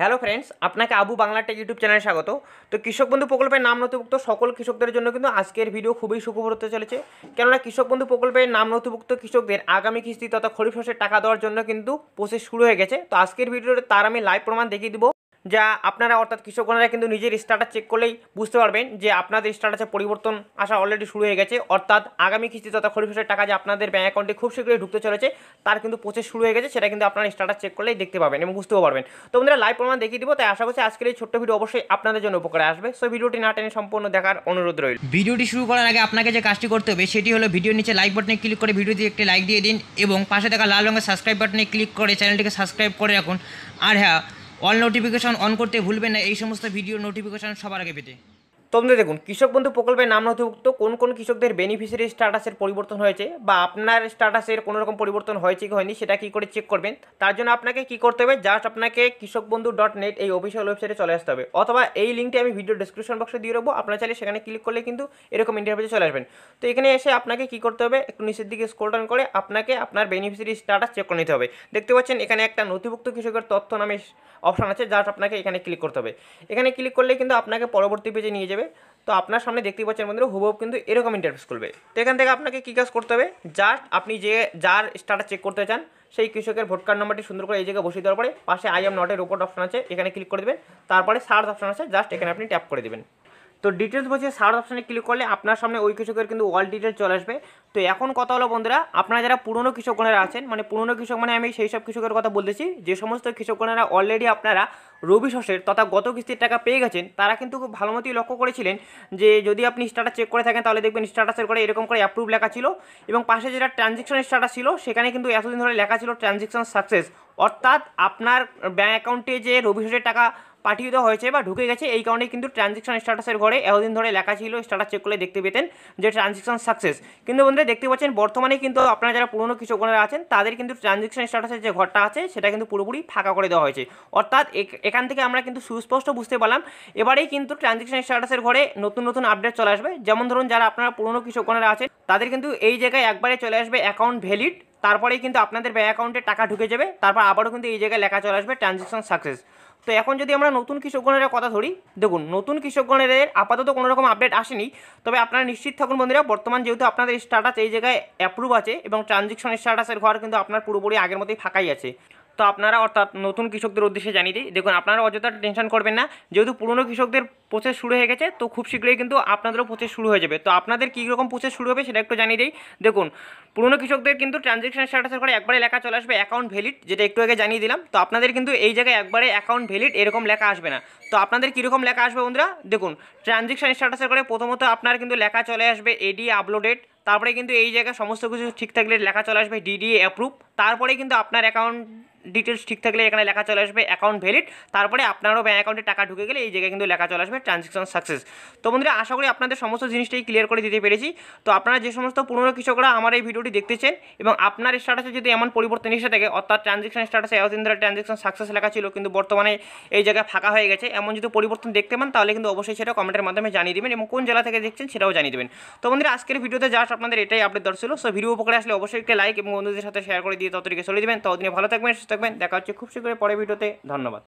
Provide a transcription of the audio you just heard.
hello friends আপনাকে Abu Bangla take YouTube চ্যানেলে স্বাগত তো কৃষক বন্ধু প্রকল্পের নাম নথিভুক্ত সকল কৃষকদের জন্য কিন্তু আজকের ভিডিও খুবই সুখবর হতে চলেছে কেননা কৃষক বন্ধু প্রকল্পের নাম নথিভুক্ত কৃষকদের আগামী কিস্তি তথা খরিফ শস্যের টাকা দেওয়ার জন্য কিন্তু প্রসেস শুরু হয়ে গেছে তো আজকের ভিডিওতে তার আমি লাইভ প্রমাণ দেখিয়ে দিব যা আপনারা অর্থাৎ কৃষকগণেরা কিন্তু নিজের স্টার্টার চেক করলেই বুঝতে পারবেন যে আপনাদের স্টাটাসে পরিবর্তন আসা অলরেডি শুরু হয়ে গেছে অর্থাৎ আগামী কিস্তি তথা খরিফ টাকা যে আপনাদের ব্যাঙ্ক অ্যাকাউন্টে খুব শীঘ্রই ঢুকতে চলেছে তার কিন্তু প্রসেস শুরু হয়ে গেছে সেটা কিন্তু আপনারা স্টাটাস চেক করলেই দেখতে পাবেন এবং বুঝতেও পারবেন তো বন্ধুরা লাইভ প্রমাণ দেখিয়ে দিব তাই আশা করছি আজকের এই ছোট্ট ভিডিও অবশ্যই আপনাদের জন্য উপকারে আসবে সো ভিডিওটি না টেনে সম্পূর্ণ দেখার অনুরোধ রইল ভিডিওটি শুরু করার আগে আপনাকে যে কাজটি করতে হবে সেটি হলো ভিডিওর নিচে লাইক বাটনে ক্লিক করে ভিডিওটি একটি লাইক দিয়ে দিন এবং পাশে থাকা লাল রঙের সাবস্ক্রাইব বাটনে ক্লিক করে চ্যানেলটিকে সাবস্ক্রাইব করে রাখুন আর হ্যাঁ অল নোটিফিকেশান অন করতে ভুলবেন না এই সমস্ত ভিডিও নোটিফিকেশান সবার আগে পেতে তোমাদের দেখুন কৃষক বন্ধু প্রকল্পের নাম নথিভুক্ত কোন কোন কৃষকদের বেনিফিশিয়ারি স্ট্যাটাসের পরিবর্তন হয়েছে বা আপনার স্ট্যাটাসের কোনো রকম পরিবর্তন হয়েছে কি হয়নি সেটা কী করে চেক করবেন তার জন্য আপনাকে কি করতে হবে জাস্ট আপনাকে কৃষক বন্ধু ডট নেট এই অফিসিয়াল ওয়েবসাইটে চলে আসতে হবে অথবা এই লিঙ্কটি আমি ভিডিও ডিসক্রিপশন বক্সে দিয়ে দেবো আপনার চাইলে সেখানে ক্লিক করলে কিন্তু এরকম ইন্টারভিউ চলে আসবেন তো এখানে এসে আপনাকে কি করতে হবে একটু নিচের দিকে স্ক্রল ডাউন করে আপনাকে আপনার বেনিফিশিয়ারি স্ট্যাটাস চেক করে নিতে হবে দেখতে পাচ্ছেন এখানে একটা নথিভুক্ত কৃষকের তথ্য নামে অপশান আছে জাস্ট আপনাকে এখানে ক্লিক করতে হবে এখানে ক্লিক করলে কিন্তু আপনাকে পরবর্তী পেজে নিয়ে যাবে করবে তো আপনার সামনে দেখতে পাচ্ছেন বন্ধুরা হুবহুব কিন্তু এরকম ইন্টারফেস করবে তো এখান থেকে আপনাকে কী কাজ করতে হবে জাস্ট আপনি যে যার স্টাটাস চেক করতে চান সেই কৃষকের ভোট কার্ড নম্বরটি সুন্দর করে এই জায়গায় বসিয়ে দেওয়ার পরে পাশে আই এম নটের উপর অপশন আছে এখানে ক্লিক করে দেবেন তারপরে সার্চ অপশন আছে জাস্ট এখানে আপনি ট্যাপ করে দেবেন তো ডিটেলস বলছে সার্চ অপশানে ক্লিক করলে আপনার সামনে ওই কৃষকের কিন্তু অল ডিটেলস চলে আসবে তো এখন কথা হলো বন্ধুরা আপনারা যারা পুরনো কৃষকগণেরা আছেন মানে পুরনো কৃষক মানে আমি সেই সব কৃষকের কথা বলতেছি যে সমস্ত কৃষকগণেরা অলরেডি আপনারা রবি শস্যের তথা গত কিস্তির টাকা পেয়ে গেছেন তারা কিন্তু খুব ভালো মতোই লক্ষ্য করেছিলেন যে যদি আপনি স্ট্যাটাস চেক করে থাকেন তাহলে দেখবেন স্ট্যাটাসের করে এরকম করে অ্যাপ্রুভ লেখা ছিল এবং পাশে যেটা ট্রানজেকশন স্ট্যাটাস ছিল সেখানে কিন্তু এতদিন ধরে লেখা ছিল ট্রানজেকশন সাকসেস অর্থাৎ আপনার ব্যাঙ্ক অ্যাকাউন্টে যে রবি শস্যের টাকা পাঠিয়ে দেওয়া হয়েছে বা ঢুকে গেছে এই কারণেই কিন্তু ট্রানজেকশন স্ট্যাটাসের ঘরে এতদিন ধরে লেখা ছিল স্ট্যাটাস চেক করলে দেখতে পেতেন যে ট্রানজেকশন সাকসেস কিন্তু বন্ধুরা দেখতে পাচ্ছেন বর্তমানে কিন্তু আপনারা যারা পুরনো কৃষকরা আছেন তাদের কিন্তু ট্রানজেকশন স্ট্যাটাসের যে ঘরটা আছে সেটা কিন্তু পুরোপুরি ফাঁকা করে দেওয়া হয়েছে অর্থাৎ এখান থেকে আমরা কিন্তু সুস্পষ্ট বুঝতে পারলাম এবারেই কিন্তু ট্রানজেকশন স্ট্যাটাসের ঘরে নতুন নতুন আপডেট চলে আসবে যেমন ধরুন যারা আপনারা পুরনো কৃষকরা আছেন তাদের কিন্তু এই জায়গায় একবারে চলে আসবে অ্যাকাউন্ট ভ্যালিড তারপরেই কিন্তু আপনাদের ব্যাঙ্ক অ্যাকাউন্টে টাকা ঢুকে যাবে তারপর আবারও কিন্তু এই জায়গায় লেখা চলে আসবে ট্রানজেকশন সাকসেস তো এখন যদি আমরা নতুন কৃষকগণের কথা ধরি দেখুন নতুন কৃষকগণের আপাতত কোনো রকম আপডেট আসেনি তবে আপনারা নিশ্চিত থাকুন বন্ধুরা বর্তমান যেহেতু আপনাদের স্ট্যাটাস এই জায়গায় অ্যাপ্রুভ আছে এবং ট্রানজেকশন স্ট্যাটাসের ঘর কিন্তু আপনার পুরোপুরি আগের মতোই ফাঁকাই আছে তো আপনারা অর্থাৎ নতুন কৃষকদের উদ্দেশ্যে জানিয়ে দিই দেখুন আপনারা অযথা টেনশন করবেন না যেহেতু পুরনো কৃষকদের প্রসেস শুরু হয়ে গেছে তো খুব শীঘ্রই কিন্তু আপনাদেরও প্রসেস শুরু হয়ে যাবে তো আপনাদের কী রকম প্রসেস শুরু হবে সেটা একটু জানিয়ে দিই দেখুন পুরনো কৃষকদের কিন্তু ট্রানজ্যাকশন স্ট্যাটাসের করে একবারে লেখা চলে আসবে অ্যাকাউন্ট ভ্যালিড যেটা একটু আগে জানিয়ে দিলাম তো আপনাদের কিন্তু এই জায়গায় একবারে অ্যাকাউন্ট ভ্যালিড এরকম লেখা আসবে না তো আপনাদের কীরকম লেখা আসবে বন্ধুরা দেখুন ট্রানজ্যাকশন স্ট্যাটাসের করে প্রথমত আপনার কিন্তু লেখা চলে আসবে এডি আপলোডেড তারপরে কিন্তু এই জায়গায় সমস্ত কিছু ঠিক থাকলে লেখা চলে আসবে ডিডি অ্যাপ্রুভ তারপরে কিন্তু আপনার অ্যাকাউন্ট ডিটেলস ঠিক থাকলে এখানে লেখা চলে আসবে অ্যাকাউন্ট ভ্যালিড তারপরে আপনারও ব্যাঙ্ক অ্যাকাউন্টে টাকা ঢুকে গেলে এই জায়গায় কিন্তু লেখা চলে আসবে ট্রানজ্যাকশন সাকসেস তো বন্ধুরা আশা করি আপনাদের সমস্ত জিনিসটাই ক্লিয়ার করে দিতে পেরেছি তো আপনারা যে সমস্ত পুরনো কৃষকরা আমার এই ভিডিওটি দেখতেছেন এবং আপনার স্ট্যাটাসে যদি এমন পরিবর্তন এসে থাকে অর্থাৎ ট্রানজ্যাকশন স্ট্যাটাসে এতদিন ধরে ট্রানজ্যাকশন সাকসেস লেখা ছিল কিন্তু বর্তমানে এই জায়গায় ফাঁকা হয়ে গেছে এমন যদি পরিবর্তন দেখতে পান তাহলে কিন্তু অবশ্যই সেটা কমেন্টের মাধ্যমে জানিয়ে দেবেন এবং কোন জেলা থেকে দেখছেন সেটাও জানিয়ে দেবেন তো বন্ধুরা আজকের ভিডিওতে জাস্ট আপনাদের এটাই আপডেট দর্শিল সো ভিডিও উপকারে আসলে অবশ্যই একটা লাইক এবং বন্ধুদের সাথে শেয়ার করে দিয়ে ততটিকে চলে দেবেন ততদিনে ভালো থাকবেন থাকবেন দেখা হচ্ছে খুব শীঘ্রই পরের ভিডিওতে ধন্যবাদ